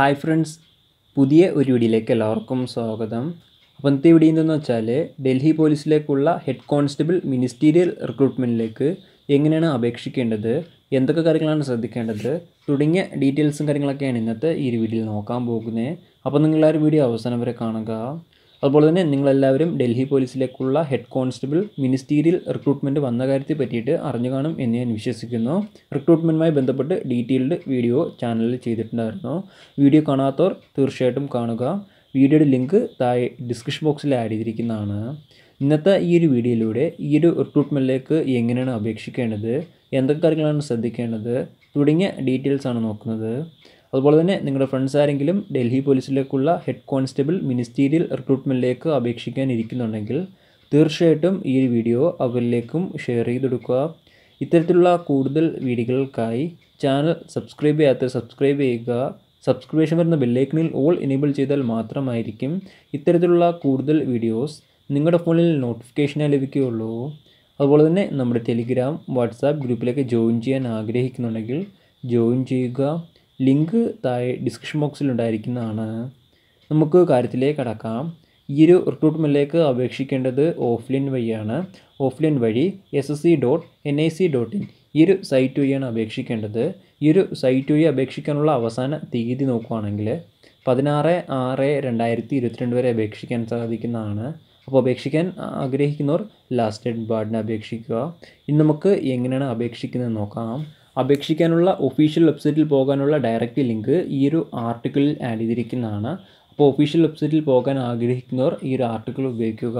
hi friends പുതിയ ഒരു വീഡിയോയിലേക്ക് എല്ലാവർക്കും സ്വാഗതം അപ്പം ഇന്നത്തെ വീഡിയോ എന്താണെന്ന് വെച്ചാൽ ഡൽഹി പോലീസിലേക്കുള്ള ഹെഡ് കോൺസ്റ്റബിൾ മിനിസ്റ്റീരിയൽ റിക്രൂട്ട്മെൻറ്റിലേക്ക് എങ്ങനെയാണ് അപേക്ഷിക്കേണ്ടത് എന്തൊക്കെ കാര്യങ്ങളാണ് ശ്രദ്ധിക്കേണ്ടത് തുടങ്ങിയ ഡീറ്റെയിൽസും കാര്യങ്ങളൊക്കെയാണ് ഇന്നത്തെ ഈ ഒരു വീഡിയോയിൽ നോക്കാൻ പോകുന്നത് അപ്പോൾ നിങ്ങളാരും വീഡിയോ അവസാനം വരെ കാണുക അതുപോലെ തന്നെ നിങ്ങളെല്ലാവരും ഡൽഹി പോലീസിലേക്കുള്ള ഹെഡ് കോൺസ്റ്റബിൾ മിനിസ്റ്റീരിയൽ റിക്രൂട്ട്മെൻറ്റ് വന്ന കാര്യത്തെ പറ്റിയിട്ട് അറിഞ്ഞു കാണും എന്ന് ഞാൻ വിശ്വസിക്കുന്നു റിക്രൂട്ട്മെൻറ്റുമായി ബന്ധപ്പെട്ട് ഡീറ്റെയിൽഡ് വീഡിയോ ചാനലിൽ ചെയ്തിട്ടുണ്ടായിരുന്നു വീഡിയോ കാണാത്തവർ തീർച്ചയായിട്ടും കാണുക വീഡിയോയുടെ ലിങ്ക് താഴെ ഡിസ്ക്രിപ്ഷൻ ബോക്സിൽ ആഡ് ചെയ്തിരിക്കുന്നതാണ് ഇന്നത്തെ ഈ ഒരു വീഡിയോയിലൂടെ ഈ ഒരു റിക്രൂട്ട്മെൻറ്റിലേക്ക് എങ്ങനെയാണ് അപേക്ഷിക്കേണ്ടത് എന്തൊക്കെ കാര്യങ്ങളാണ് ശ്രദ്ധിക്കേണ്ടത് തുടങ്ങിയ ഡീറ്റെയിൽസാണ് ആണ് നോക്കുന്നത് അതുപോലെ തന്നെ നിങ്ങളുടെ ഫ്രണ്ട്സ് ആരെങ്കിലും ഡൽഹി പോലീസിലേക്കുള്ള ഹെഡ് കോൺസ്റ്റബിൾ മിനിസ്റ്റീരിയൽ റിക്രൂട്ട്മെൻറ്റിലേക്ക് അപേക്ഷിക്കാൻ ഇരിക്കുന്നുണ്ടെങ്കിൽ തീർച്ചയായിട്ടും ഈ വീഡിയോ അവരിലേക്കും ഷെയർ ചെയ്തെടുക്കുക കൊടുക്കുക ഇത്തരത്തിലുള്ള കൂടുതൽ വീഡിയോകൾക്കായി ചാനൽ സബ്സ്ക്രൈബ് ചെയ്യാത്ത സബ്സ്ക്രൈബ് ചെയ്യുക സബ്സ്ക്രിപ്ഷൻ വരുന്ന ബെല്ലൈക്കണിൽ ഓൾ എനേബിൾ ചെയ്താൽ മാത്രമായിരിക്കും ഇത്തരത്തിലുള്ള കൂടുതൽ വീഡിയോസ് നിങ്ങളുടെ ഫോണിൽ നോട്ടിഫിക്കേഷനായി ലഭിക്കുകയുള്ളൂ അതുപോലെ തന്നെ നമ്മുടെ ടെലിഗ്രാം വാട്സാപ്പ് ഗ്രൂപ്പിലേക്ക് ജോയിൻ ചെയ്യാൻ ആഗ്രഹിക്കുന്നുണ്ടെങ്കിൽ ജോയിൻ ചെയ്യുക ലിങ്ക് താഴെ ഡിസ്ക്രിപ്ഷൻ ബോക്സിൽ ഉണ്ടായിരിക്കുന്നതാണ് നമുക്ക് കാര്യത്തിലേക്ക് കടക്കാം ഈ ഒരു റിക്രൂട്ട്മെൻറ്റിലേക്ക് അപേക്ഷിക്കേണ്ടത് ഓഫ്ലൈൻ വഴിയാണ് ഓഫ്ലൈൻ വഴി S S C dot N I C dot in ഈ ഒരു സൈറ്റ് വഴിയാണ് അപേക്ഷിക്കേണ്ടത് ഈ ഒരു സൈറ്റ് വഴി അപേക്ഷിക്കാനുള്ള അവസാന തീയതി നോക്കുകയാണെങ്കിൽ പതിനാറ് ആറ് രണ്ടായിരത്തി ഇരുപത്തിരണ്ട് വരെ അപേക്ഷിക്കാൻ സാധിക്കുന്നതാണ് അപ്പോൾ അപേക്ഷിക്കാൻ ആഗ്രഹിക്കുന്നവർ ലാസ്റ്റ് ഡേറ്റ് ബാർഡിന് അപേക്ഷിക്കുക ഇനി നമുക്ക് എങ്ങനെയാണ് അപേക്ഷിക്കുന്നത് നോക്കാം അപേക്ഷിക്കാനുള്ള ഒഫീഷ്യൽ വെബ്സൈറ്റിൽ പോകാനുള്ള ഡയറക്റ്റ് ലിങ്ക് ഈ ഒരു ആർട്ടിക്കിളിൽ ആഡ് ചെയ്തിരിക്കുന്നതാണ് അപ്പോൾ ഒഫീഷ്യൽ വെബ്സൈറ്റിൽ പോകാൻ ആഗ്രഹിക്കുന്നവർ ഈ ഒരു ആർട്ടിക്കിൾ ഉപയോഗിക്കുക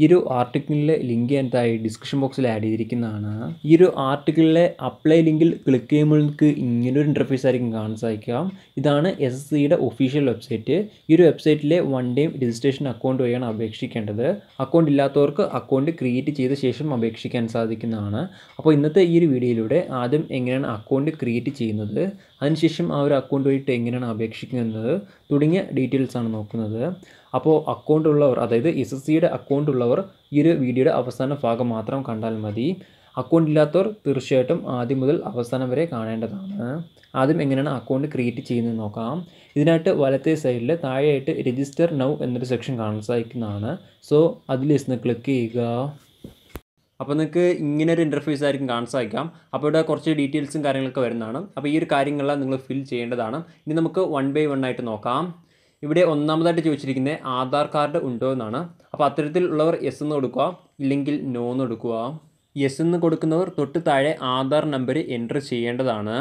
ഈ ഒരു ആർട്ടിക്കിളിലെ ലിങ്ക് എന്താ ഈ ഡിസ്ക്രിപ്ഷൻ ബോക്സിൽ ആഡ് ചെയ്തിരിക്കുന്നതാണ് ഈ ഒരു ആർട്ടിക്കിളിലെ അപ്ലൈ ലിങ്കിൽ ക്ലിക്ക് ചെയ്യുമ്പോൾ നിങ്ങൾക്ക് ഇങ്ങനെ ഒരു ഇൻ്റർഫേസ് ആയിരിക്കും കാണാൻ സാധിക്കാം ഇതാണ് എസ് എസ് സിയുടെ ഒഫീഷ്യൽ വെബ്സൈറ്റ് ഈ ഒരു വെബ്സൈറ്റിലെ വൺ ഡേ രജിസ്ട്രേഷൻ അക്കൗണ്ട് വഴിയാണ് അപേക്ഷിക്കേണ്ടത് അക്കൗണ്ട് ഇല്ലാത്തവർക്ക് അക്കൗണ്ട് ക്രിയേറ്റ് ചെയ്ത ശേഷം അപേക്ഷിക്കാൻ സാധിക്കുന്നതാണ് അപ്പോൾ ഇന്നത്തെ ഈ ഒരു വീഡിയോയിലൂടെ ആദ്യം എങ്ങനെയാണ് അക്കൗണ്ട് ക്രിയേറ്റ് ചെയ്യുന്നത് അതിനുശേഷം ആ ഒരു അക്കൗണ്ട് വഴിയിട്ട് എങ്ങനെയാണ് അപേക്ഷിക്കുന്നത് തുടങ്ങിയ ഡീറ്റെയിൽസാണ് നോക്കുന്നത് അപ്പോൾ അക്കൗണ്ട് ഉള്ളവർ അതായത് എസ് എസ് സിയുടെ അക്കൗണ്ട് ഉള്ളവർ ഈ ഒരു വീഡിയോയുടെ അവസാന ഭാഗം മാത്രം കണ്ടാൽ മതി അക്കൗണ്ട് ഇല്ലാത്തവർ തീർച്ചയായിട്ടും ആദ്യം മുതൽ അവസാനം വരെ കാണേണ്ടതാണ് ആദ്യം എങ്ങനെയാണ് അക്കൗണ്ട് ക്രിയേറ്റ് ചെയ്യുന്നത് നോക്കാം ഇതിനായിട്ട് വലത്തെ സൈഡിൽ താഴെയായിട്ട് രജിസ്റ്റർ നൗ എന്നൊരു സെക്ഷൻ കാണാൻ സാധിക്കുന്നതാണ് സോ അതിൽ നിന്ന് ക്ലിക്ക് ചെയ്യുക അപ്പോൾ നിങ്ങൾക്ക് ഇങ്ങനെ ഒരു ഇൻ്റർഫേസ് ആയിരിക്കും കാണാൻ സാധിക്കാം അപ്പോൾ ഇവിടെ കുറച്ച് ഡീറ്റെയിൽസും കാര്യങ്ങളൊക്കെ വരുന്നതാണ് അപ്പോൾ ഈ ഒരു കാര്യങ്ങളെല്ലാം നിങ്ങൾ ഫിൽ ചെയ്യേണ്ടതാണ് ഇനി നമുക്ക് വൺ ബൈ വൺ ആയിട്ട് നോക്കാം ഇവിടെ ഒന്നാമതായിട്ട് ചോദിച്ചിരിക്കുന്നത് ആധാർ കാർഡ് ഉണ്ടോ എന്നാണ് അപ്പോൾ അത്തരത്തിലുള്ളവർ എസ് എന്ന് കൊടുക്കുക ഇല്ലെങ്കിൽ നോ എന്ന് കൊടുക്കുക എസ് എന്ന് കൊടുക്കുന്നവർ തൊട്ട് താഴെ ആധാർ നമ്പർ എൻ്റർ ചെയ്യേണ്ടതാണ്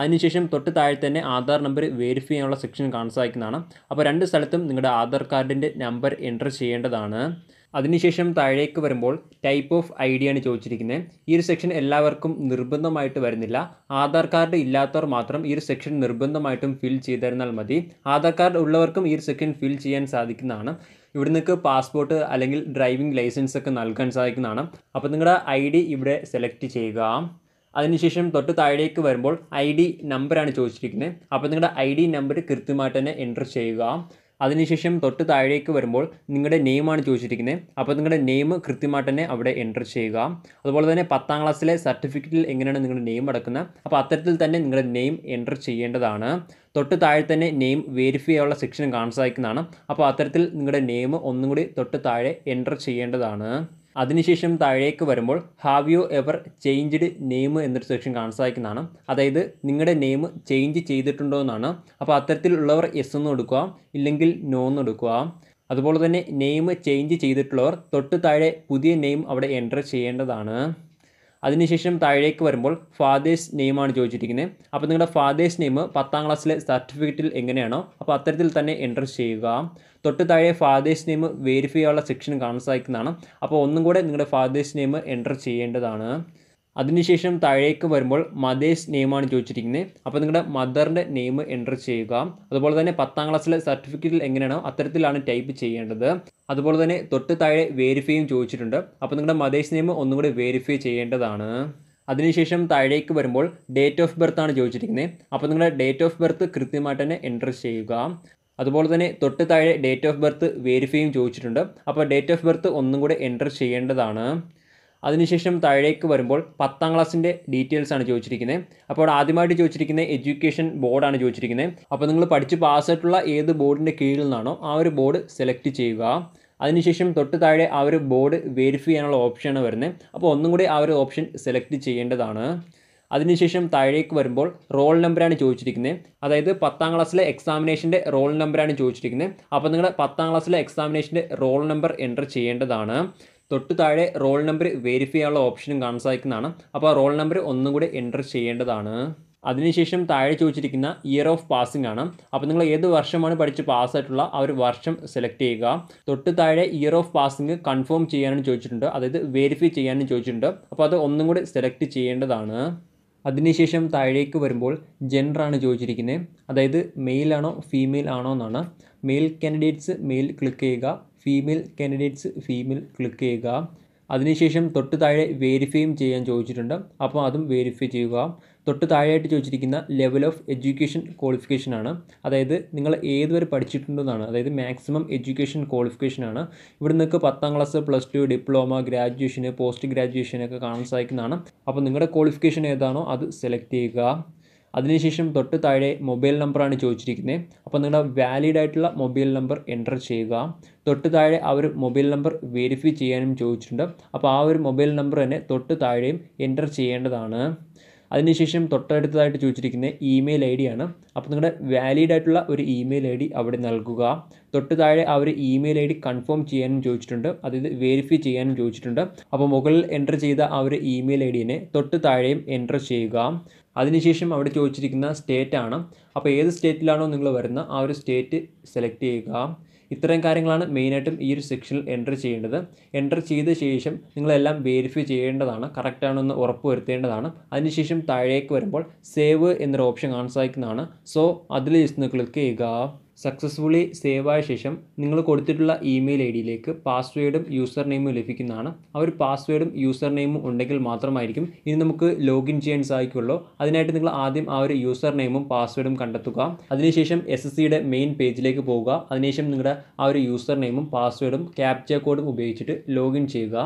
അതിനുശേഷം തൊട്ട് താഴെ തന്നെ ആധാർ നമ്പർ വെരിഫൈ ചെയ്യാനുള്ള സെക്ഷൻ കാണാൻ സാധിക്കുന്നതാണ് അപ്പോൾ രണ്ട് സ്ഥലത്തും നിങ്ങളുടെ ആധാർ കാർഡിൻ്റെ നമ്പർ എൻ്റർ ചെയ്യേണ്ടതാണ് അതിനുശേഷം താഴേക്ക് വരുമ്പോൾ ടൈപ്പ് ഓഫ് ഐ ഡിയാണ് ആണ് ചോദിച്ചിരിക്കുന്നത് ഈ ഒരു സെക്ഷൻ എല്ലാവർക്കും നിർബന്ധമായിട്ട് വരുന്നില്ല ആധാർ കാർഡ് ഇല്ലാത്തവർ മാത്രം ഈ ഒരു സെക്ഷൻ നിർബന്ധമായിട്ടും ഫിൽ ചെയ്തിരുന്നാൽ മതി ആധാർ കാർഡ് ഉള്ളവർക്കും ഈ ഒരു സെക്ഷൻ ഫിൽ ചെയ്യാൻ സാധിക്കുന്നതാണ് ഇവിടെ പാസ്പോർട്ട് അല്ലെങ്കിൽ ഡ്രൈവിംഗ് ലൈസൻസ് ഒക്കെ നൽകാൻ സാധിക്കുന്നതാണ് അപ്പോൾ നിങ്ങളുടെ ഐ ഡി ഇവിടെ സെലക്ട് ചെയ്യുക അതിനുശേഷം തൊട്ട് താഴേക്ക് വരുമ്പോൾ ഐ ഡി നമ്പറാണ് ചോദിച്ചിരിക്കുന്നത് അപ്പോൾ നിങ്ങളുടെ ഐ ഡി നമ്പർ കൃത്യമായിട്ട് തന്നെ എൻ്റർ ചെയ്യുക അതിനുശേഷം തൊട്ട് താഴേക്ക് വരുമ്പോൾ നിങ്ങളുടെ നെയിമാണ് ചോദിച്ചിരിക്കുന്നത് അപ്പോൾ നിങ്ങളുടെ നെയിം കൃത്യമായിട്ട് തന്നെ അവിടെ എൻ്റർ ചെയ്യുക അതുപോലെ തന്നെ പത്താം ക്ലാസ്സിലെ സർട്ടിഫിക്കറ്റിൽ എങ്ങനെയാണ് നിങ്ങളുടെ നെയിം അടക്കുന്നത് അപ്പോൾ അത്തരത്തിൽ തന്നെ നിങ്ങളുടെ നെയിം എൻ്റർ ചെയ്യേണ്ടതാണ് തൊട്ട് താഴെ തന്നെ നെയിം വെരിഫൈ ചെയ്യാനുള്ള സെക്ഷൻ സാധിക്കുന്നതാണ് അപ്പോൾ അത്തരത്തിൽ നിങ്ങളുടെ നെയിം ഒന്നും കൂടി തൊട്ട് താഴെ എൻ്റർ ചെയ്യേണ്ടതാണ് അതിനുശേഷം താഴേക്ക് വരുമ്പോൾ have you ever changed name എന്നൊരു സെക്ഷൻ കാണാൻ സാധിക്കുന്നതാണ് അതായത് നിങ്ങളുടെ നെയിം ചേഞ്ച് ചെയ്തിട്ടുണ്ടോ എന്നാണ് അപ്പോൾ അത്തരത്തിലുള്ളവർ എസ് എന്ന് കൊടുക്കുക ഇല്ലെങ്കിൽ നോ എന്ന് കൊടുക്കുക അതുപോലെ തന്നെ നെയിം ചേഞ്ച് ചെയ്തിട്ടുള്ളവർ തൊട്ട് താഴെ പുതിയ നെയിം അവിടെ എൻ്റർ ചെയ്യേണ്ടതാണ് അതിനുശേഷം താഴേക്ക് വരുമ്പോൾ ഫാദേഴ്സ് നെയിമാണ് ചോദിച്ചിരിക്കുന്നത് അപ്പോൾ നിങ്ങളുടെ ഫാദേഴ്സ് നെയിം പത്താം ക്ലാസ്സിലെ സർട്ടിഫിക്കറ്റിൽ എങ്ങനെയാണോ അപ്പോൾ അത്തരത്തിൽ തന്നെ എൻ്റർ ചെയ്യുക തൊട്ട് താഴെ ഫാദേഴ്സ് നെയിം വെരിഫൈ ചെയ്യാനുള്ള സെക്ഷൻ കാണാൻ സാധിക്കുന്നതാണ് അപ്പോൾ ഒന്നും കൂടെ നിങ്ങളുടെ ഫാദേഴ്സ് നെയിം എൻ്റർ ചെയ്യേണ്ടതാണ് അതിനുശേഷം താഴേക്ക് വരുമ്പോൾ മദേഴ്സ് നെയിമാണ് ചോദിച്ചിരിക്കുന്നത് അപ്പോൾ നിങ്ങളുടെ മദറിൻ്റെ നെയിം എൻ്റർ ചെയ്യുക അതുപോലെ തന്നെ പത്താം ക്ലാസ്സിലെ സർട്ടിഫിക്കറ്റിൽ എങ്ങനെയാണോ അത്തരത്തിലാണ് ടൈപ്പ് ചെയ്യേണ്ടത് അതുപോലെ തന്നെ തൊട്ട് താഴെ വേരിഫൈയും ചോദിച്ചിട്ടുണ്ട് അപ്പോൾ നിങ്ങളുടെ മദേഴ്സ് നെയിം ഒന്നും കൂടി വേരിഫൈ ചെയ്യേണ്ടതാണ് അതിനുശേഷം താഴേക്ക് വരുമ്പോൾ ഡേറ്റ് ഓഫ് ബർത്ത് ആണ് ചോദിച്ചിരിക്കുന്നത് അപ്പോൾ നിങ്ങളുടെ ഡേറ്റ് ഓഫ് ബർത്ത് കൃത്യമായിട്ട് തന്നെ എൻ്റർ ചെയ്യുക അതുപോലെ തന്നെ തൊട്ട് താഴെ ഡേറ്റ് ഓഫ് ബർത്ത് വേരിഫൈയും ചോദിച്ചിട്ടുണ്ട് അപ്പോൾ ഡേറ്റ് ഓഫ് ബർത്ത് ഒന്നും കൂടി എൻ്റർ ചെയ്യേണ്ടതാണ് അതിനുശേഷം താഴേക്ക് വരുമ്പോൾ പത്താം ക്ലാസ്സിൻ്റെ ഡീറ്റെയിൽസ് ആണ് ചോദിച്ചിരിക്കുന്നത് അപ്പോൾ ആദ്യമായിട്ട് ചോദിച്ചിരിക്കുന്നത് എഡ്യൂക്കേഷൻ ബോർഡാണ് ചോദിച്ചിരിക്കുന്നത് അപ്പോൾ നിങ്ങൾ പഠിച്ച് പാസ്സായിട്ടുള്ള ഏത് ബോർഡിൻ്റെ കീഴിൽ നിന്നാണോ ആ ഒരു ബോർഡ് സെലക്ട് ചെയ്യുക അതിനുശേഷം തൊട്ട് താഴെ ആ ഒരു ബോർഡ് വെരിഫൈ ചെയ്യാനുള്ള ഓപ്ഷനാണ് വരുന്നത് അപ്പോൾ ഒന്നും കൂടി ആ ഒരു ഓപ്ഷൻ സെലക്ട് ചെയ്യേണ്ടതാണ് അതിനുശേഷം താഴേക്ക് വരുമ്പോൾ റോൾ നമ്പറാണ് ചോദിച്ചിരിക്കുന്നത് അതായത് പത്താം ക്ലാസ്സിലെ എക്സാമിനേഷൻ്റെ റോൾ നമ്പറാണ് ചോദിച്ചിരിക്കുന്നത് അപ്പോൾ നിങ്ങൾ പത്താം ക്ലാസ്സിലെ എക്സാമിനേഷൻ്റെ റോൾ നമ്പർ എൻ്റർ ചെയ്യേണ്ടതാണ് തൊട്ട് താഴെ റോൾ നമ്പർ വെരിഫൈ ചെയ്യാനുള്ള ഓപ്ഷനും കാണാൻ സാധിക്കുന്നതാണ് അപ്പോൾ ആ റോൾ നമ്പർ ഒന്നും കൂടി എൻ്റർ ചെയ്യേണ്ടതാണ് അതിനുശേഷം താഴെ ചോദിച്ചിരിക്കുന്ന ഇയർ ഓഫ് പാസിംഗ് ആണ് അപ്പോൾ നിങ്ങൾ ഏത് വർഷമാണ് പഠിച്ച് പാസ്സായിട്ടുള്ള ആ ഒരു വർഷം സെലക്ട് ചെയ്യുക തൊട്ട് താഴെ ഇയർ ഓഫ് പാസിംഗ് കൺഫേം ചെയ്യാനും ചോദിച്ചിട്ടുണ്ട് അതായത് വെരിഫൈ ചെയ്യാനും ചോദിച്ചിട്ടുണ്ട് അപ്പോൾ അത് ഒന്നും കൂടി സെലക്ട് ചെയ്യേണ്ടതാണ് അതിനുശേഷം താഴേക്ക് വരുമ്പോൾ ജെൻഡറാണ് ചോദിച്ചിരിക്കുന്നത് അതായത് മെയിൽ ആണോ ഫീമെയിൽ ആണോ എന്നാണ് മെയിൽ കാൻഡിഡേറ്റ്സ് മെയിൽ ക്ലിക്ക് ചെയ്യുക ഫീമെയിൽ കാൻഡിഡേറ്റ്സ് ഫീമെയിൽ ക്ലിക്ക് ചെയ്യുക അതിനുശേഷം തൊട്ട് താഴെ വേരിഫൈയും ചെയ്യാൻ ചോദിച്ചിട്ടുണ്ട് അപ്പോൾ അതും വേരിഫൈ ചെയ്യുക തൊട്ട് താഴെയായിട്ട് ചോദിച്ചിരിക്കുന്ന ലെവൽ ഓഫ് എഡ്യൂക്കേഷൻ ക്വാളിഫിക്കേഷൻ ആണ് അതായത് നിങ്ങൾ ഏതുവരെ പഠിച്ചിട്ടുണ്ടെന്നാണ് അതായത് മാക്സിമം എഡ്യൂക്കേഷൻ ക്വാളിഫിക്കേഷൻ ആണ് ഇവിടെ നിങ്ങൾക്ക് പത്താം ക്ലാസ് പ്ലസ് ടു ഡിപ്ലോമ ഗ്രാജുവേഷന് പോസ്റ്റ് ഗ്രാജുവേഷനൊക്കെ കാണാൻ സാധിക്കുന്നതാണ് അപ്പോൾ നിങ്ങളുടെ ക്വാളിഫിക്കേഷൻ ഏതാണോ അത് സെലക്ട് ചെയ്യുക അതിനുശേഷം തൊട്ട് താഴെ മൊബൈൽ നമ്പറാണ് ചോദിച്ചിരിക്കുന്നത് അപ്പോൾ നിങ്ങളുടെ വാലിഡ് ആയിട്ടുള്ള മൊബൈൽ നമ്പർ എൻ്റർ ചെയ്യുക തൊട്ട് താഴെ ആ ഒരു മൊബൈൽ നമ്പർ വെരിഫൈ ചെയ്യാനും ചോദിച്ചിട്ടുണ്ട് അപ്പോൾ ആ ഒരു മൊബൈൽ നമ്പർ തന്നെ തൊട്ട് താഴെയും എൻ്റർ ചെയ്യേണ്ടതാണ് അതിനുശേഷം തൊട്ടടുത്തതായിട്ട് ചോദിച്ചിരിക്കുന്നത് ഇമെയിൽ ഐ ഡി ആണ് അപ്പോൾ നിങ്ങളുടെ വാലിഡ് ആയിട്ടുള്ള ഒരു ഇമെയിൽ ഐ ഡി അവിടെ നൽകുക തൊട്ട് താഴെ ആ ഒരു ഇമെയിൽ ഐ ഡി കൺഫേം ചെയ്യാനും ചോദിച്ചിട്ടുണ്ട് അതായത് വെരിഫൈ ചെയ്യാനും ചോദിച്ചിട്ടുണ്ട് അപ്പോൾ മുകളിൽ എൻ്റർ ചെയ്ത ആ ഒരു ഇമെയിൽ ഐ ഡിനെ തൊട്ട് താഴെയും എൻ്റർ ചെയ്യുക അതിനുശേഷം അവിടെ ചോദിച്ചിരിക്കുന്ന സ്റ്റേറ്റ് ആണ് അപ്പോൾ ഏത് സ്റ്റേറ്റിലാണോ നിങ്ങൾ വരുന്ന ആ ഒരു സ്റ്റേറ്റ് സെലക്ട് ചെയ്യുക ഇത്രയും കാര്യങ്ങളാണ് മെയിനായിട്ടും ഈ ഒരു സെക്ഷനിൽ എൻ്റർ ചെയ്യേണ്ടത് എൻ്റർ ചെയ്ത ശേഷം നിങ്ങളെല്ലാം വെരിഫൈ ചെയ്യേണ്ടതാണ് കറക്റ്റാണെന്ന് ഉറപ്പ് വരുത്തേണ്ടതാണ് അതിനുശേഷം താഴേക്ക് വരുമ്പോൾ സേവ് എന്നൊരു ഓപ്ഷൻ കാണാൻ സാധിക്കുന്നതാണ് സോ അതിൽ ജസ്റ്റ് ക്ലിക്ക് ചെയ്യുക സക്സസ്ഫുള്ളി സേവ് ആയ ശേഷം നിങ്ങൾ കൊടുത്തിട്ടുള്ള ഇമെയിൽ ഐ ഡിയിലേക്ക് പാസ്വേഡും യൂസർ നെയിമും ലഭിക്കുന്നതാണ് ആ ഒരു പാസ്വേഡും യൂസർ നെയിമും ഉണ്ടെങ്കിൽ മാത്രമായിരിക്കും ഇനി നമുക്ക് ലോഗിൻ ചെയ്യാൻ സാധിക്കുള്ളൂ അതിനായിട്ട് നിങ്ങൾ ആദ്യം ആ ഒരു യൂസർ നെയിമും പാസ്വേഡും കണ്ടെത്തുക അതിനുശേഷം എസ് എസ് സിയുടെ മെയിൻ പേജിലേക്ക് പോവുക അതിനുശേഷം നിങ്ങളുടെ ആ ഒരു യൂസർ നെയിമും പാസ്വേഡും ക്യാപ്ച കോഡും ഉപയോഗിച്ചിട്ട് ലോഗിൻ ചെയ്യുക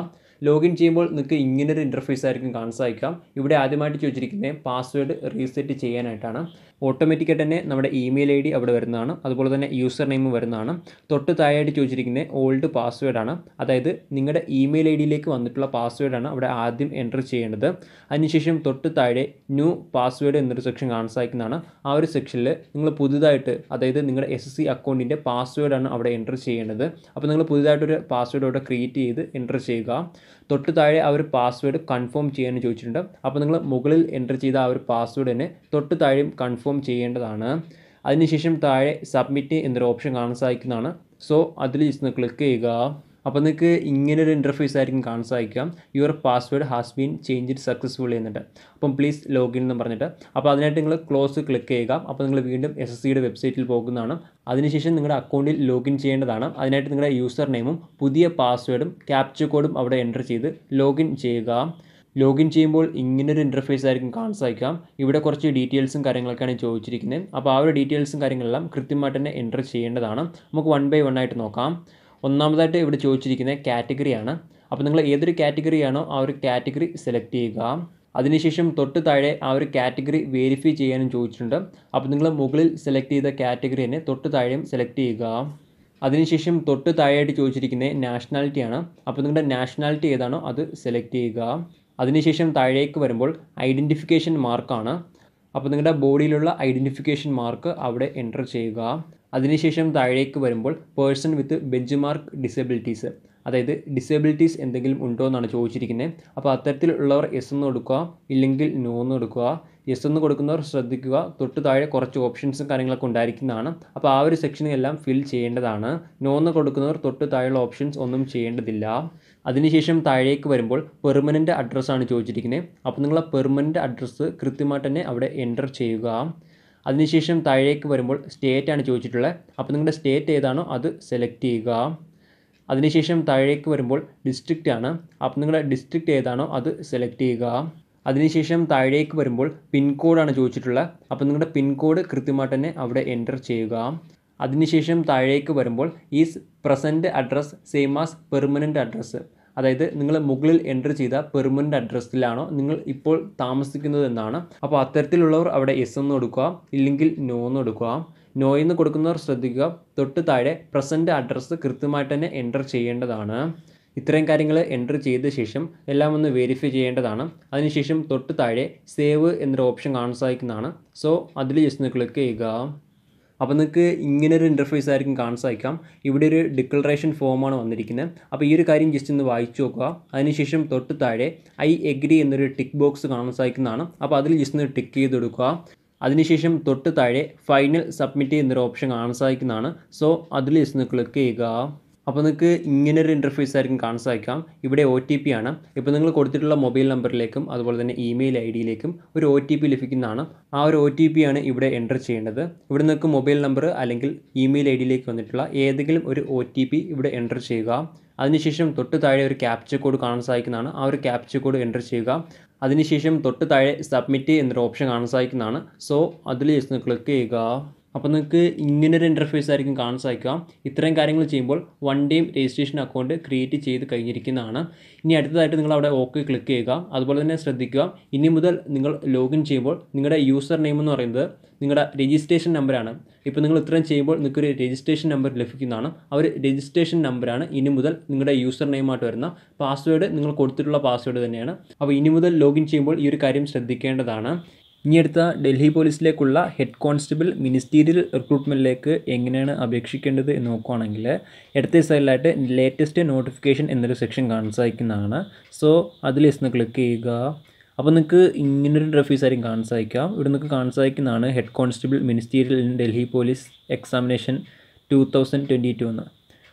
ലോഗിൻ ചെയ്യുമ്പോൾ നിങ്ങൾക്ക് ഇങ്ങനൊരു ഇൻ്റർഫേസ് ആയിരിക്കും കാണാൻ സാധിക്കാം ഇവിടെ ആദ്യമായിട്ട് ചോദിച്ചിരിക്കുന്നത് പാസ്വേഡ് റീസെറ്റ് ചെയ്യാനായിട്ടാണ് ഓട്ടോമാറ്റിക്കായിട്ട് തന്നെ നമ്മുടെ ഇമെയിൽ ഐ ഡി അവിടെ വരുന്നതാണ് അതുപോലെ തന്നെ യൂസർ നെയിം വരുന്നതാണ് തൊട്ട് താഴെയായിട്ട് ചോദിച്ചിരിക്കുന്നത് ഓൾഡ് പാസ്വേഡാണ് അതായത് നിങ്ങളുടെ ഇമെയിൽ ഐ ഡിയിലേക്ക് വന്നിട്ടുള്ള പാസ്വേഡാണ് അവിടെ ആദ്യം എൻ്റർ ചെയ്യേണ്ടത് അതിനുശേഷം തൊട്ട് താഴെ ന്യൂ പാസ്വേഡ് എന്നൊരു സെക്ഷൻ കാണാൻ സാധിക്കുന്നതാണ് ആ ഒരു സെക്ഷനിൽ നിങ്ങൾ പുതുതായിട്ട് അതായത് നിങ്ങളുടെ എസ് സി അക്കൗണ്ടിൻ്റെ പാസ്വേഡാണ് അവിടെ എൻ്റർ ചെയ്യേണ്ടത് അപ്പോൾ നിങ്ങൾ പുതുതായിട്ടൊരു പാസ്വേഡ് അവിടെ ക്രിയേറ്റ് ചെയ്ത് എൻ്റർ ചെയ്യുക തൊട്ട് താഴെ ആ ഒരു പാസ്വേഡ് കൺഫേം ചെയ്യാൻ ചോദിച്ചിട്ടുണ്ട് അപ്പോൾ നിങ്ങൾ മുകളിൽ എൻ്റർ ചെയ്ത ആ ഒരു പാസ്വേഡ് തന്നെ തൊട്ട് താഴെയും കൺഫേം ചെയ്യേണ്ടതാണ് അതിനുശേഷം താഴെ സബ്മിറ്റ് എന്നൊരു ഓപ്ഷൻ കാണാൻ സാധിക്കുന്നതാണ് സോ അതിൽ ജസ്റ്റ് ക്ലിക്ക് ചെയ്യുക അപ്പോൾ നിങ്ങൾക്ക് ഇങ്ങനെ ഒരു ഇൻ്റർഫേസ് ആയിരിക്കും കാണാൻ സാധിക്കുക your password has been change successfully എന്നിട്ട് അപ്പം പ്ലീസ് ലോഗിൻ എന്ന് പറഞ്ഞിട്ട് അപ്പോൾ അതിനായിട്ട് നിങ്ങൾ ക്ലോസ് ക്ലിക്ക് ചെയ്യുക അപ്പോൾ നിങ്ങൾ വീണ്ടും എസ് എസ് സിയുടെ വെബ്സൈറ്റിൽ പോകുന്നതാണ് അതിനുശേഷം നിങ്ങളുടെ അക്കൗണ്ടിൽ ലോഗിൻ ചെയ്യേണ്ടതാണ് അതിനായിട്ട് നിങ്ങളുടെ യൂസർ നെയിമും പുതിയ പാസ്വേഡും ക്യാപ്ച കോഡും അവിടെ എൻ്റർ ചെയ്ത് ലോഗിൻ ചെയ്യുക ലോഗിൻ ചെയ്യുമ്പോൾ ഇങ്ങനൊരു ഇൻ്റർഫേസ് ആയിരിക്കും കാണാൻ സാധിക്കാം ഇവിടെ കുറച്ച് ഡീറ്റെയിൽസും കാര്യങ്ങളൊക്കെയാണ് ചോദിച്ചിരിക്കുന്നത് അപ്പോൾ ആ ഒരു ഡീറ്റെയിൽസും കാര്യങ്ങളെല്ലാം കൃത്യമായിട്ട് തന്നെ എൻ്റർ ചെയ്യേണ്ടതാണ് നമുക്ക് വൺ ബൈ വൺ ആയിട്ട് നോക്കാം ഒന്നാമതായിട്ട് ഇവിടെ ചോദിച്ചിരിക്കുന്ന കാറ്റഗറിയാണ് അപ്പോൾ നിങ്ങൾ ഏതൊരു കാറ്റഗറിയാണോ ആ ഒരു കാറ്റഗറി സെലക്ട് ചെയ്യുക അതിനുശേഷം തൊട്ട് താഴെ ആ ഒരു കാറ്റഗറി വേരിഫൈ ചെയ്യാനും ചോദിച്ചിട്ടുണ്ട് അപ്പോൾ നിങ്ങൾ മുകളിൽ സെലക്ട് ചെയ്ത കാറ്റഗറി തന്നെ തൊട്ട് താഴെയും സെലക്ട് ചെയ്യുക അതിനുശേഷം തൊട്ട് താഴെയായിട്ട് ചോദിച്ചിരിക്കുന്നത് നാഷണാലിറ്റിയാണ് അപ്പോൾ നിങ്ങളുടെ നാഷണാലിറ്റി ഏതാണോ അത് സെലക്ട് ചെയ്യുക അതിനുശേഷം താഴേക്ക് വരുമ്പോൾ ഐഡൻറ്റിഫിക്കേഷൻ മാർക്കാണ് അപ്പോൾ നിങ്ങളുടെ ബോഡിയിലുള്ള ഐഡൻറ്റിഫിക്കേഷൻ മാർക്ക് അവിടെ എൻ്റർ ചെയ്യുക അതിനുശേഷം താഴേക്ക് വരുമ്പോൾ person with benchmark disabilities അതായത് ഡിസബിലിറ്റീസ് എന്തെങ്കിലും ഉണ്ടോ എന്നാണ് ചോദിച്ചിരിക്കുന്നത് അപ്പോൾ അത്തരത്തിലുള്ളവർ എസ് എന്ന് കൊടുക്കുക ഇല്ലെങ്കിൽ നോ എന്ന് കൊടുക്കുക എസ് എന്ന് കൊടുക്കുന്നവർ ശ്രദ്ധിക്കുക തൊട്ട് താഴെ കുറച്ച് ഓപ്ഷൻസും കാര്യങ്ങളൊക്കെ ഉണ്ടായിരിക്കുന്നതാണ് അപ്പോൾ ആ ഒരു എല്ലാം ഫിൽ ചെയ്യേണ്ടതാണ് നോ എന്ന് കൊടുക്കുന്നവർ തൊട്ട് താഴെയുള്ള ഓപ്ഷൻസ് ഒന്നും ചെയ്യേണ്ടതില്ല അതിനുശേഷം താഴേക്ക് വരുമ്പോൾ പെർമനൻറ്റ് അഡ്രസ്സാണ് ചോദിച്ചിരിക്കുന്നത് അപ്പോൾ നിങ്ങളെ പെർമനൻറ്റ് അഡ്രസ്സ് കൃത്യമായിട്ട് തന്നെ അവിടെ എൻ്റർ ചെയ്യുക അതിനുശേഷം താഴേക്ക് വരുമ്പോൾ സ്റ്റേറ്റ് ആണ് ചോദിച്ചിട്ടുള്ളത് അപ്പോൾ നിങ്ങളുടെ സ്റ്റേറ്റ് ഏതാണോ അത് സെലക്ട് ചെയ്യുക അതിനുശേഷം താഴേക്ക് വരുമ്പോൾ ഡിസ്ട്രിക്റ്റ് ആണ് അപ്പോൾ നിങ്ങളുടെ ഡിസ്ട്രിക്റ്റ് ഏതാണോ അത് സെലക്ട് ചെയ്യുക അതിനുശേഷം താഴേക്ക് വരുമ്പോൾ പിൻകോഡാണ് ചോദിച്ചിട്ടുള്ളത് അപ്പോൾ നിങ്ങളുടെ പിൻകോഡ് കൃത്യമായിട്ട് തന്നെ അവിടെ എൻ്റർ ചെയ്യുക അതിനുശേഷം താഴേക്ക് വരുമ്പോൾ is present address same as permanent address അതായത് നിങ്ങൾ മുകളിൽ എൻ്റർ ചെയ്ത പെർമനൻ്റ് അഡ്രസ്സിലാണോ നിങ്ങൾ ഇപ്പോൾ താമസിക്കുന്നത് എന്നാണ് അപ്പോൾ അത്തരത്തിലുള്ളവർ അവിടെ എസ് എന്ന് കൊടുക്കുക ഇല്ലെങ്കിൽ നോ എന്ന് കൊടുക്കുക നോ എന്ന് കൊടുക്കുന്നവർ ശ്രദ്ധിക്കുക തൊട്ട് താഴെ പ്രസൻറ്റ് അഡ്രസ്സ് കൃത്യമായിട്ട് തന്നെ എൻ്റർ ചെയ്യേണ്ടതാണ് ഇത്രയും കാര്യങ്ങൾ എൻ്റർ ചെയ്ത ശേഷം എല്ലാം ഒന്ന് വെരിഫൈ ചെയ്യേണ്ടതാണ് അതിനുശേഷം തൊട്ട് താഴെ സേവ് എന്നൊരു ഓപ്ഷൻ കാണാൻ സാധിക്കുന്നതാണ് സോ അതിൽ ജസ്റ്റ് ഒന്ന് ക്ലിക്ക് ചെയ്യുക അപ്പോൾ നിങ്ങൾക്ക് ഇങ്ങനെ ഒരു ഇൻ്റർഫേസ് ആയിരിക്കും കാണാൻ സാധിക്കാം ഇവിടെ ഒരു ഡിക്ലറേഷൻ ഫോമാണ് വന്നിരിക്കുന്നത് അപ്പോൾ ഈ ഒരു കാര്യം ജസ്റ്റ് ഒന്ന് വായിച്ചു നോക്കുക അതിനുശേഷം തൊട്ട് താഴെ ഐ എഗ്രി എന്നൊരു ടിക്ക് ബോക്സ് കാണാൻ സാധിക്കുന്നതാണ് അപ്പോൾ അതിൽ ജസ്റ്റ് ഒന്ന് ടിക്ക് ചെയ്ത് കൊടുക്കുക അതിനുശേഷം തൊട്ട് താഴെ ഫൈനൽ സബ്മിറ്റ് എന്നൊരു ഓപ്ഷൻ കാണാൻ സാധിക്കുന്നതാണ് സോ അതിൽ ജസ്റ്റ് ഒന്ന് ക്ലിക്ക് ചെയ്യുക അപ്പോൾ നിങ്ങൾക്ക് ഇങ്ങനെ ഒരു ഇൻ്റർഫേസ് ആയിരിക്കും കാണാൻ സാധിക്കാം ഇവിടെ ഒ ടി പി ആണ് ഇപ്പോൾ നിങ്ങൾ കൊടുത്തിട്ടുള്ള മൊബൈൽ നമ്പറിലേക്കും അതുപോലെ തന്നെ ഇമെയിൽ ഐ ഡിയിലേക്കും ഒരു ഒ ടി പി ലഭിക്കുന്നതാണ് ആ ഒരു ഒ ടി പി ആണ് ഇവിടെ എൻ്റർ ചെയ്യേണ്ടത് ഇവിടെ നിങ്ങൾക്ക് മൊബൈൽ നമ്പർ അല്ലെങ്കിൽ ഇമെയിൽ ഐ ഡിയിലേക്ക് വന്നിട്ടുള്ള ഏതെങ്കിലും ഒരു ഒ ടി പി ഇവിടെ എൻ്റർ ചെയ്യുക അതിനുശേഷം തൊട്ട് താഴെ ഒരു ക്യാപ്ച കോഡ് കാണാൻ സാധിക്കുന്നതാണ് ആ ഒരു ക്യാപ്ച കോഡ് എൻ്റർ ചെയ്യുക അതിനുശേഷം തൊട്ട് താഴെ സബ്മിറ്റ് എന്നൊരു ഓപ്ഷൻ കാണാൻ സാധിക്കുന്നതാണ് സോ അതിൽ ജസ്റ്റ് ക്ലിക്ക് ചെയ്യുക അപ്പോൾ നിങ്ങൾക്ക് ഇങ്ങനൊരു ഇൻ്റർഫേസ് ആയിരിക്കും കാണാൻ സാധിക്കുക ഇത്രയും കാര്യങ്ങൾ ചെയ്യുമ്പോൾ വൺ ഡേയും രജിസ്ട്രേഷൻ അക്കൗണ്ട് ക്രിയേറ്റ് ചെയ്ത് കഴിഞ്ഞിരിക്കുന്നതാണ് ഇനി അടുത്തതായിട്ട് നിങ്ങൾ അവിടെ ഓക്കെ ക്ലിക്ക് ചെയ്യുക അതുപോലെ തന്നെ ശ്രദ്ധിക്കുക ഇനി മുതൽ നിങ്ങൾ ലോഗിൻ ചെയ്യുമ്പോൾ നിങ്ങളുടെ യൂസർ നെയിം എന്ന് പറയുന്നത് നിങ്ങളുടെ രജിസ്ട്രേഷൻ നമ്പറാണ് ഇപ്പോൾ നിങ്ങൾ ഇത്രയും ചെയ്യുമ്പോൾ നിങ്ങൾക്കൊരു രജിസ്ട്രേഷൻ നമ്പർ ലഭിക്കുന്നതാണ് ആ ഒരു രജിസ്ട്രേഷൻ നമ്പറാണ് ഇനി മുതൽ നിങ്ങളുടെ യൂസർ നെയിമായിട്ട് വരുന്ന പാസ്വേഡ് നിങ്ങൾ കൊടുത്തിട്ടുള്ള പാസ്വേഡ് തന്നെയാണ് അപ്പോൾ ഇനി മുതൽ ലോഗിൻ ചെയ്യുമ്പോൾ ഈ ഒരു കാര്യം ശ്രദ്ധിക്കേണ്ടതാണ് ഇനി അടുത്ത ഡൽഹി പോലീസിലേക്കുള്ള ഹെഡ് കോൺസ്റ്റബിൾ മിനിസ്റ്റീരിയൽ റിക്രൂട്ട്മെൻറ്റിലേക്ക് എങ്ങനെയാണ് അപേക്ഷിക്കേണ്ടത് എന്ന് നോക്കുവാണെങ്കിൽ ഇടത്തെ സൈഡിലായിട്ട് ലേറ്റസ്റ്റ് നോട്ടിഫിക്കേഷൻ എന്നൊരു സെക്ഷൻ കാണാൻ സാധിക്കുന്നതാണ് സോ അതിൽ എസ് ക്ലിക്ക് ചെയ്യുക അപ്പോൾ നിങ്ങൾക്ക് ഇങ്ങനൊരു റഫീസ് ആയിരിക്കും കാണാൻ സാധിക്കാം ഇവിടെ നിങ്ങൾക്ക് കാണാൻ സാധിക്കുന്നതാണ് head constable ministerial in Delhi police examination two thousand twenty two എന്ന്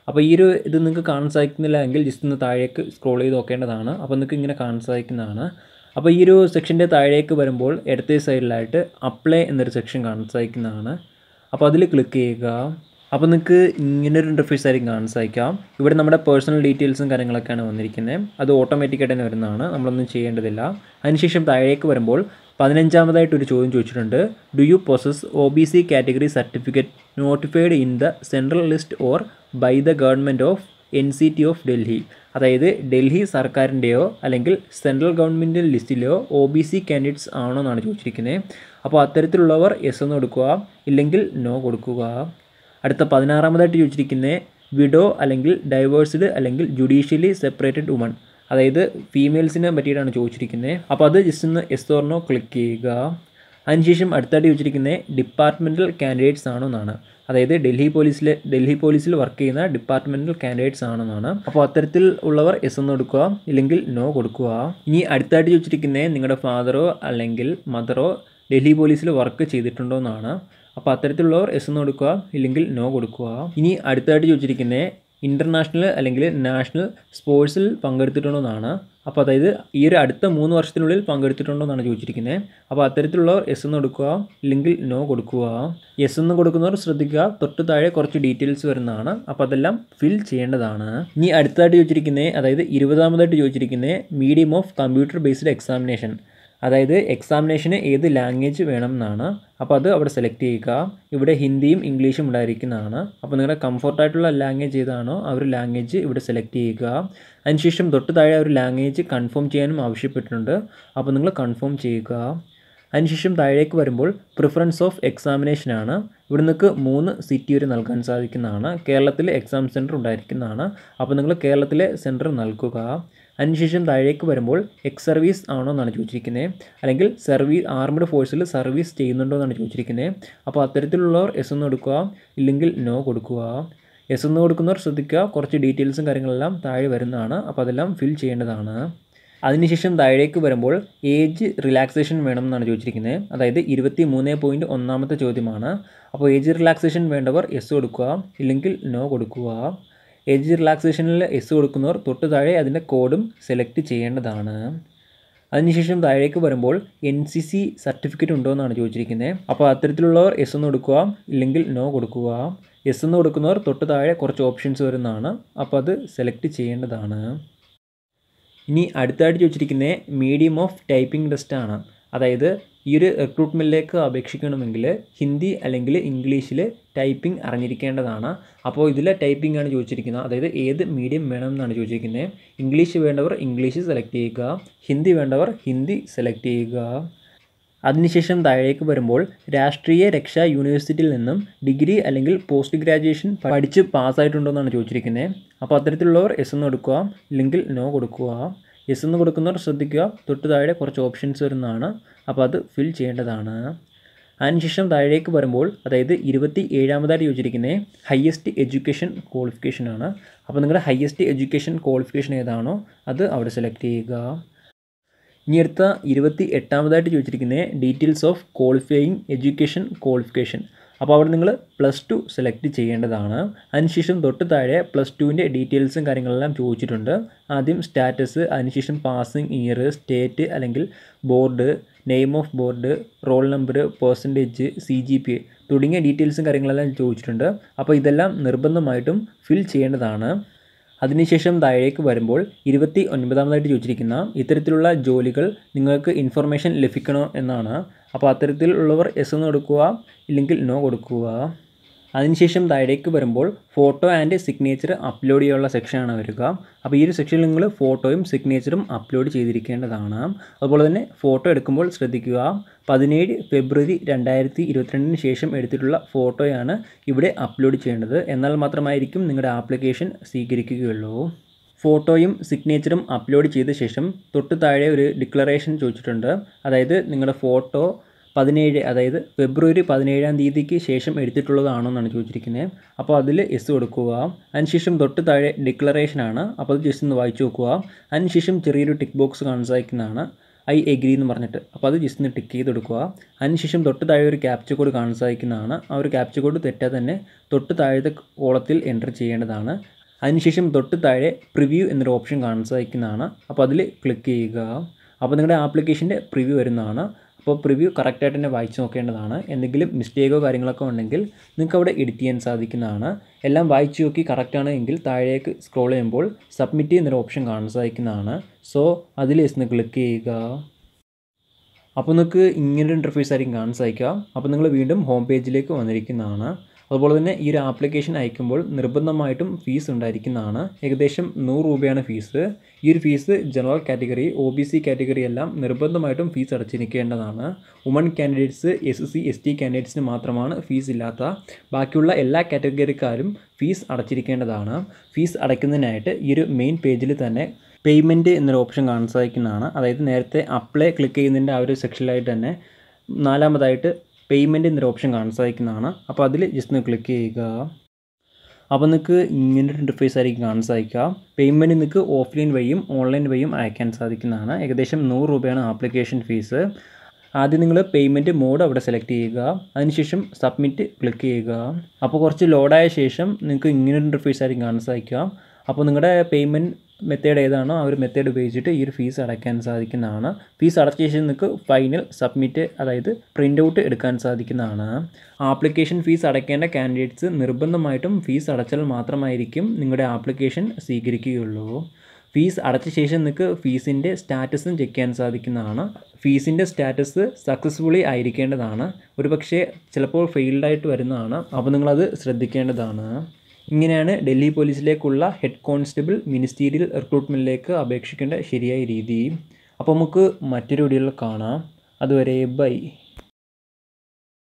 അപ്പോൾ ഈ ഒരു ഇത് നിങ്ങൾക്ക് കാണാൻ സാധിക്കുന്നില്ല എങ്കിൽ ജസ്റ്റ് ഒന്ന് താഴേക്ക് സ്ക്രോൾ ചെയ്ത് നോക്കേണ്ടതാണ് അപ്പോൾ നിങ്ങൾക്ക് ഇങ്ങനെ കാണാൻ സാധിക്കുന്നതാണ് അപ്പോൾ ഈ ഒരു സെക്ഷൻ്റെ താഴേക്ക് വരുമ്പോൾ ഇടത്തെ സൈഡിലായിട്ട് അപ്ലൈ എന്നൊരു സെക്ഷൻ കാണാൻ സാധിക്കുന്നതാണ് അപ്പോൾ അതിൽ ക്ലിക്ക് ചെയ്യുക അപ്പോൾ നിങ്ങൾക്ക് ഇങ്ങനെ ഒരു ഇൻ്റർഫേസ് ആയിരിക്കും കാണാൻ സാധിക്കാം ഇവിടെ നമ്മുടെ പേഴ്സണൽ ഡീറ്റെയിൽസും കാര്യങ്ങളൊക്കെയാണ് വന്നിരിക്കുന്നത് അത് ഓട്ടോമാറ്റിക്കായിട്ട് തന്നെ വരുന്നതാണ് നമ്മളൊന്നും ചെയ്യേണ്ടതില്ല അതിനുശേഷം താഴേക്ക് വരുമ്പോൾ പതിനഞ്ചാമതായിട്ട് ഒരു ചോദ്യം ചോദിച്ചിട്ടുണ്ട് do you process O B C category certificate notified in the central list or by the government of N C T of Delhi അതായത് ഡൽഹി സർക്കാരിൻ്റെയോ അല്ലെങ്കിൽ സെൻട്രൽ ഗവൺമെൻറ്റിൻ്റെ ലിസ്റ്റിലെയോ ഒ ബി സി കാൻഡിഡേറ്റ്സ് ആണോ എന്നാണ് ചോദിച്ചിരിക്കുന്നത് അപ്പോൾ അത്തരത്തിലുള്ളവർ എസ് എന്ന് കൊടുക്കുക ഇല്ലെങ്കിൽ നോ കൊടുക്കുക അടുത്ത പതിനാറാമതായിട്ട് ചോദിച്ചിരിക്കുന്നത് വിഡോ അല്ലെങ്കിൽ ഡൈവേഴ്സ്ഡ് അല്ലെങ്കിൽ ജുഡീഷ്യലി സെപ്പറേറ്റഡ് വുമൺ അതായത് ഫീമെയിൽസിനെ പറ്റിയിട്ടാണ് ചോദിച്ചിരിക്കുന്നത് അപ്പോൾ അത് ജസ്റ്റ് ഒന്ന് എസ് ഓർനോ ക്ലിക്ക് ചെയ്യുക അതിനുശേഷം അടുത്തായിട്ട് ചോദിച്ചിരിക്കുന്നത് ഡിപ്പാർട്ട്മെൻറ്റൽ കാൻഡിഡേറ്റ്സ് ആണോ എന്നാണ് അതായത് ഡൽഹി പോലീസിലെ ഡൽഹി പോലീസിൽ വർക്ക് ചെയ്യുന്ന ഡിപ്പാർട്ട്മെൻറ്റൽ കാൻഡിഡേറ്റ്സ് ആണെന്നാണ് അപ്പോൾ അത്തരത്തിൽ ഉള്ളവർ എസ് എന്ന് കൊടുക്കുക ഇല്ലെങ്കിൽ നോ കൊടുക്കുക ഇനി അടുത്തായിട്ട് ചോദിച്ചിരിക്കുന്നത് നിങ്ങളുടെ ഫാദറോ അല്ലെങ്കിൽ മദറോ ഡൽഹി പോലീസിൽ വർക്ക് ചെയ്തിട്ടുണ്ടോ എന്നാണ് അപ്പോൾ അത്തരത്തിലുള്ളവർ എസ് എന്ന് കൊടുക്കുക ഇല്ലെങ്കിൽ നോ കൊടുക്കുക ഇനി അടുത്തായിട്ട് ചോദിച്ചിരിക്കുന്നത് ഇൻ്റർനാഷണൽ അല്ലെങ്കിൽ നാഷണൽ സ്പോർട്സിൽ പങ്കെടുത്തിട്ടുണ്ടോ എന്നാണ് അപ്പോൾ അതായത് ഈ ഒരു അടുത്ത മൂന്ന് വർഷത്തിനുള്ളിൽ പങ്കെടുത്തിട്ടുണ്ടോ എന്നാണ് ചോദിച്ചിരിക്കുന്നത് അപ്പോൾ അത്തരത്തിലുള്ളവർ എസ് എന്ന് കൊടുക്കുക ഇല്ലെങ്കിൽ നോ കൊടുക്കുക എസ് എന്ന് കൊടുക്കുന്നവർ ശ്രദ്ധിക്കുക തൊട്ട് താഴെ കുറച്ച് ഡീറ്റെയിൽസ് വരുന്നതാണ് അപ്പോൾ അതെല്ലാം ഫിൽ ചെയ്യേണ്ടതാണ് ഇനി അടുത്തതായിട്ട് ചോദിച്ചിരിക്കുന്നത് അതായത് ഇരുപതാമതായിട്ട് ചോദിച്ചിരിക്കുന്നത് medium of computer based examination അതായത് എക്സാമിനേഷന് ഏത് ലാംഗ്വേജ് വേണം എന്നാണ് അപ്പോൾ അത് അവിടെ സെലക്ട് ചെയ്യുക ഇവിടെ ഹിന്ദിയും ഇംഗ്ലീഷും ഉണ്ടായിരിക്കുന്നതാണ് അപ്പോൾ നിങ്ങളുടെ കംഫർട്ടായിട്ടുള്ള ലാംഗ്വേജ് ഏതാണോ ആ ഒരു ലാംഗ്വേജ് ഇവിടെ സെലക്ട് ചെയ്യുക അതിനുശേഷം തൊട്ട് താഴെ ഒരു ലാംഗ്വേജ് കൺഫേം ചെയ്യാനും ആവശ്യപ്പെട്ടിട്ടുണ്ട് അപ്പോൾ നിങ്ങൾ കൺഫേം ചെയ്യുക അതിനുശേഷം താഴേക്ക് വരുമ്പോൾ പ്രിഫറൻസ് ഓഫ് എക്സാമിനേഷൻ ആണ് ഇവിടെ നിങ്ങൾക്ക് മൂന്ന് സിറ്റി വരെ നൽകാൻ സാധിക്കുന്നതാണ് കേരളത്തിലെ എക്സാം സെൻറ്റർ ഉണ്ടായിരിക്കുന്നതാണ് അപ്പോൾ നിങ്ങൾ കേരളത്തിലെ സെൻറ്റർ നൽകുക അതിനുശേഷം താഴേക്ക് വരുമ്പോൾ എക്സ് സർവീസ് ആണോ എന്നാണ് ചോദിച്ചിരിക്കുന്നത് അല്ലെങ്കിൽ സർവീസ് ആർമഡ് ഫോഴ്സിൽ സർവീസ് ചെയ്യുന്നുണ്ടോ എന്നാണ് ചോദിച്ചിരിക്കുന്നത് അപ്പോൾ അത്തരത്തിലുള്ളവർ എസ് എന്ന് കൊടുക്കുക ഇല്ലെങ്കിൽ നോ കൊടുക്കുക എസ് എന്ന് കൊടുക്കുന്നവർ ശ്രദ്ധിക്കുക കുറച്ച് ഡീറ്റെയിൽസും കാര്യങ്ങളെല്ലാം താഴെ വരുന്നതാണ് അപ്പോൾ അതെല്ലാം ഫിൽ ചെയ്യേണ്ടതാണ് അതിനുശേഷം താഴേക്ക് വരുമ്പോൾ ഏജ് റിലാക്സേഷൻ വേണം എന്നാണ് ചോദിച്ചിരിക്കുന്നത് അതായത് ഇരുപത്തി മൂന്ന് പോയിൻറ്റ് ഒന്നാമത്തെ ചോദ്യമാണ് അപ്പോൾ ഏജ് റിലാക്സേഷൻ വേണ്ടവർ എസ് കൊടുക്കുക ഇല്ലെങ്കിൽ നോ കൊടുക്കുക എഡ്ജ് റിലാക്സേഷനിൽ എസ് കൊടുക്കുന്നവർ തൊട്ട് താഴെ അതിൻ്റെ കോഡും സെലക്ട് ചെയ്യേണ്ടതാണ് അതിനുശേഷം താഴേക്ക് വരുമ്പോൾ എൻ സി സി സർട്ടിഫിക്കറ്റ് ഉണ്ടോ എന്നാണ് ചോദിച്ചിരിക്കുന്നത് അപ്പോൾ അത്തരത്തിലുള്ളവർ എസ് എന്ന് കൊടുക്കുക ഇല്ലെങ്കിൽ നോ കൊടുക്കുക എസ് എന്ന് കൊടുക്കുന്നവർ തൊട്ട് താഴെ കുറച്ച് ഓപ്ഷൻസ് വരുന്നതാണ് അപ്പോൾ അത് സെലക്ട് ചെയ്യേണ്ടതാണ് ഇനി അടുത്തായിട്ട് ചോദിച്ചിരിക്കുന്നത് മീഡിയം ഓഫ് ടൈപ്പിംഗ് ടെസ്റ്റ് ആണ് അതായത് ഈ ഒരു റിക്രൂട്ട്മെൻറ്റിലേക്ക് അപേക്ഷിക്കണമെങ്കിൽ ഹിന്ദി അല്ലെങ്കിൽ ഇംഗ്ലീഷിൽ ടൈപ്പിംഗ് അറിഞ്ഞിരിക്കേണ്ടതാണ് അപ്പോൾ ഇതിൽ ടൈപ്പിംഗ് ആണ് ചോദിച്ചിരിക്കുന്നത് അതായത് ഏത് മീഡിയം വേണമെന്നാണ് ചോദിച്ചിരിക്കുന്നത് ഇംഗ്ലീഷ് വേണ്ടവർ ഇംഗ്ലീഷ് സെലക്ട് ചെയ്യുക ഹിന്ദി വേണ്ടവർ ഹിന്ദി സെലക്ട് ചെയ്യുക അതിനുശേഷം താഴേക്ക് വരുമ്പോൾ രാഷ്ട്രീയ രക്ഷാ യൂണിവേഴ്സിറ്റിയിൽ നിന്നും ഡിഗ്രി അല്ലെങ്കിൽ പോസ്റ്റ് ഗ്രാജുവേഷൻ പഠിച്ച് പാസ്സായിട്ടുണ്ടോ എന്നാണ് ചോദിച്ചിരിക്കുന്നത് അപ്പോൾ അത്തരത്തിലുള്ളവർ എസ് എന്ന് കൊടുക്കുക ഇല്ലെങ്കിൽ നോ കൊടുക്കുക യെസ് എന്ന് കൊടുക്കുന്നവർ ശ്രദ്ധിക്കുക തൊട്ട് താഴെ കുറച്ച് ഓപ്ഷൻസ് വരുന്നതാണ് അപ്പോൾ അത് ഫിൽ ചെയ്യേണ്ടതാണ് അതിനുശേഷം താഴേക്ക് വരുമ്പോൾ അതായത് ഇരുപത്തി ഏഴാമതായിട്ട് യോജിച്ചിരിക്കുന്നത് ഹയസ്റ്റ് എഡ്യൂക്കേഷൻ ക്വാളിഫിക്കേഷൻ ആണ് അപ്പോൾ നിങ്ങളുടെ ഹയസ്റ്റ് എഡ്യൂക്കേഷൻ ക്വാളിഫിക്കേഷൻ ഏതാണോ അത് അവിടെ സെലക്ട് ചെയ്യുക ഇനി അടുത്ത ഇരുപത്തി എട്ടാമതായിട്ട് ചോദിച്ചിരിക്കുന്നത് details of qualifying education qualification അപ്പോൾ അവിടെ നിങ്ങൾ പ്ലസ് ടു സെലക്ട് ചെയ്യേണ്ടതാണ് അതിനുശേഷം തൊട്ട് താഴെ പ്ലസ് ടുവിൻ്റെ ഡീറ്റെയിൽസും കാര്യങ്ങളെല്ലാം ചോദിച്ചിട്ടുണ്ട് ആദ്യം സ്റ്റാറ്റസ് അതിനുശേഷം പാസിംഗ് ഇയർ സ്റ്റേറ്റ് അല്ലെങ്കിൽ board name of board roll number percentage C G P തുടങ്ങിയ ഡീറ്റെയിൽസും കാര്യങ്ങളെല്ലാം ചോദിച്ചിട്ടുണ്ട് അപ്പോൾ ഇതെല്ലാം നിർബന്ധമായിട്ടും ഫിൽ ചെയ്യേണ്ടതാണ് അതിനുശേഷം താഴേക്ക് വരുമ്പോൾ ഇരുപത്തി ഒൻപതാമതായിട്ട് ചോദിച്ചിരിക്കുന്ന ഇത്തരത്തിലുള്ള ജോലികൾ നിങ്ങൾക്ക് ഇൻഫർമേഷൻ ലഭിക്കണോ എന്നാണ് അപ്പോൾ അത്തരത്തിലുള്ളവർ എസ് എന്ന് കൊടുക്കുക ഇല്ലെങ്കിൽ നോ കൊടുക്കുക അതിനുശേഷം താഴേക്ക് വരുമ്പോൾ ഫോട്ടോ ആൻഡ് സിഗ്നേച്ചർ അപ്ലോഡ് ചെയ്യാനുള്ള സെക്ഷനാണ് വരിക അപ്പോൾ ഈ ഒരു സെക്ഷനിൽ നിങ്ങൾ ഫോട്ടോയും സിഗ്നേച്ചറും അപ്ലോഡ് ചെയ്തിരിക്കേണ്ടതാണ് അതുപോലെ തന്നെ ഫോട്ടോ എടുക്കുമ്പോൾ ശ്രദ്ധിക്കുക പതിനേഴ് ഫെബ്രുവരി രണ്ടായിരത്തി ഇരുപത്തിരണ്ടിന് ശേഷം എടുത്തിട്ടുള്ള ഫോട്ടോയാണ് ഇവിടെ അപ്ലോഡ് ചെയ്യേണ്ടത് എന്നാൽ മാത്രമായിരിക്കും നിങ്ങളുടെ ആപ്ലിക്കേഷൻ സ്വീകരിക്കുകയുള്ളൂ ഫോട്ടോയും സിഗ്നേച്ചറും അപ്ലോഡ് ചെയ്ത ശേഷം തൊട്ട് താഴെ ഒരു ഡിക്ലറേഷൻ ചോദിച്ചിട്ടുണ്ട് അതായത് നിങ്ങളുടെ ഫോട്ടോ പതിനേഴ് അതായത് ഫെബ്രുവരി പതിനേഴാം തീയതിക്ക് ശേഷം എടുത്തിട്ടുള്ളതാണോന്നാണ് ചോദിച്ചിരിക്കുന്നത് അപ്പോൾ അതിൽ എസ് കൊടുക്കുക അതിനുശേഷം തൊട്ട് താഴെ ഡിക്ലറേഷനാണ് അപ്പോൾ അത് ജസ്റ്റ് ഒന്ന് വായിച്ചു നോക്കുക അതിനുശേഷം ചെറിയൊരു ടിക്ക് ബോക്സ് കാണിച്ചയക്കുന്നതാണ് ഐ എഗ്രി എന്ന് പറഞ്ഞിട്ട് അപ്പോൾ അത് ജസ്റ്റ് ഒന്ന് ടിക്ക് ചെയ്ത് കൊടുക്കുക അതിനുശേഷം തൊട്ട് താഴെ ഒരു ക്യാപ്ച കോഡ് കാണിച്ചയക്കുന്നതാണ് ആ ഒരു ക്യാപ്ച കോഡ് തെറ്റാതെ തന്നെ തൊട്ട് താഴത്തെ കോളത്തിൽ എൻ്റർ ചെയ്യേണ്ടതാണ് അതിനുശേഷം തൊട്ട് താഴെ പ്രിവ്യൂ എന്നൊരു ഓപ്ഷൻ കാണാൻ സാധിക്കുന്നതാണ് അപ്പോൾ അതിൽ ക്ലിക്ക് ചെയ്യുക അപ്പോൾ നിങ്ങളുടെ ആപ്ലിക്കേഷൻ്റെ പ്രിവ്യൂ വരുന്നതാണ് അപ്പോൾ പ്രിവ്യൂ കറക്റ്റായിട്ട് തന്നെ വായിച്ച് നോക്കേണ്ടതാണ് എന്തെങ്കിലും മിസ്റ്റേക്കോ കാര്യങ്ങളൊക്കെ ഉണ്ടെങ്കിൽ നിങ്ങൾക്ക് അവിടെ എഡിറ്റ് ചെയ്യാൻ സാധിക്കുന്നതാണ് എല്ലാം വായിച്ച് നോക്കി കറക്റ്റാണ് എങ്കിൽ താഴേക്ക് സ്ക്രോൾ ചെയ്യുമ്പോൾ സബ്മിറ്റ് എന്നൊരു ഓപ്ഷൻ കാണാൻ സാധിക്കുന്നതാണ് സോ അതിൽ ഒന്ന് ക്ലിക്ക് ചെയ്യുക അപ്പോൾ നിങ്ങൾക്ക് ഇങ്ങനൊരു ഇൻ്റർഫേസ് ആയിരിക്കും കാണാൻ സാധിക്കുക അപ്പോൾ നിങ്ങൾ വീണ്ടും ഹോം പേജിലേക്ക് വന്നിരിക്കുന്നതാണ് അതുപോലെ തന്നെ ഈ ഒരു ആപ്ലിക്കേഷൻ അയക്കുമ്പോൾ നിർബന്ധമായിട്ടും ഫീസ് ഉണ്ടായിരിക്കുന്നതാണ് ഏകദേശം നൂറ് രൂപയാണ് ഫീസ് ഈ ഒരു fees general category O B C category എല്ലാം നിർബന്ധമായിട്ടും ഫീസ് അടച്ചിരിക്കേണ്ടതാണ് women candidates S C S T കാൻഡിഡേറ്റ്സിന് മാത്രമാണ് ഫീസ് ഇല്ലാത്ത ബാക്കിയുള്ള എല്ലാ കാറ്റഗറിക്കാരും ഫീസ് അടച്ചിരിക്കേണ്ടതാണ് ഫീസ് അടയ്ക്കുന്നതിനായിട്ട് ഈ ഒരു മെയിൻ പേജിൽ തന്നെ പേയ്മെൻറ്റ് എന്നൊരു ഓപ്ഷൻ കാണാൻ സാധിക്കുന്നതാണ് അതായത് നേരത്തെ അപ്ലൈ ക്ലിക്ക് ചെയ്യുന്നതിൻ്റെ ആ ഒരു സെക്ഷനിലായിട്ട് തന്നെ നാലാമതായിട്ട് പേയ്മെൻറ്റ് എന്നൊരു ഓപ്ഷൻ കാണാൻ സാധിക്കുന്നതാണ് അപ്പോൾ അതിൽ ജസ്റ്റ് ഒന്ന് ക്ലിക്ക് ചെയ്യുക അപ്പോൾ നിങ്ങൾക്ക് ഇങ്ങനൊരു ഇൻ്റർഫേസ് ആയിരിക്കും കാണാൻ സാധിക്കുക പേയ്മെൻറ്റ് നിങ്ങൾക്ക് ഓഫ്ലൈൻ വഴിയും ഓൺലൈൻ വഴിയും അയക്കാൻ സാധിക്കുന്നതാണ് ഏകദേശം നൂറ് രൂപയാണ് ആപ്ലിക്കേഷൻ ഫീസ് ആദ്യം നിങ്ങൾ പേയ്മെൻറ്റ് മോഡ് അവിടെ സെലക്ട് ചെയ്യുക അതിനുശേഷം സബ്മിറ്റ് ക്ലിക്ക് ചെയ്യുക അപ്പോൾ കുറച്ച് ലോഡായ ശേഷം നിങ്ങൾക്ക് ഇങ്ങനൊരു ഇൻ്റർഫേസ് ആയിരിക്കും കാണാൻ സാധിക്കുക അപ്പോൾ നിങ്ങളുടെ പേയ്മെൻറ്റ് മെത്തേഡ് ഏതാണോ ആ ഒരു മെത്തേഡ് ഉപയോഗിച്ചിട്ട് ഈ ഒരു ഫീസ് അടയ്ക്കാൻ സാധിക്കുന്നതാണ് ഫീസ് അടച്ച ശേഷം നിങ്ങൾക്ക് ഫൈനൽ സബ്മിറ്റ് അതായത് പ്രിൻ്റ് ഔട്ട് എടുക്കാൻ സാധിക്കുന്നതാണ് ആപ്ലിക്കേഷൻ ഫീസ് അടയ്ക്കേണ്ട കാൻഡിഡേറ്റ്സ് നിർബന്ധമായിട്ടും ഫീസ് അടച്ചാൽ മാത്രമായിരിക്കും നിങ്ങളുടെ ആപ്ലിക്കേഷൻ സ്വീകരിക്കുകയുള്ളൂ ഫീസ് അടച്ച ശേഷം നിങ്ങൾക്ക് ഫീസിൻ്റെ സ്റ്റാറ്റസും ചെക്ക് ചെയ്യാൻ സാധിക്കുന്നതാണ് ഫീസിൻ്റെ സ്റ്റാറ്റസ് സക്സസ്ഫുള്ളി ആയിരിക്കേണ്ടതാണ് ഒരുപക്ഷെ ചിലപ്പോൾ ഫെയിൽഡായിട്ട് വരുന്നതാണ് അപ്പോൾ നിങ്ങളത് ശ്രദ്ധിക്കേണ്ടതാണ് ഇങ്ങനെയാണ് ഡൽഹി പോലീസിലേക്കുള്ള ഹെഡ് കോൺസ്റ്റബിൾ മിനിസ്റ്റീരിയൽ റിക്രൂട്ട്മെൻറ്റിലേക്ക് അപേക്ഷിക്കേണ്ട ശരിയായ രീതി അപ്പോൾ നമുക്ക് മറ്റൊരു വീഡിയോയിൽ കാണാം അതുവരെ ബൈ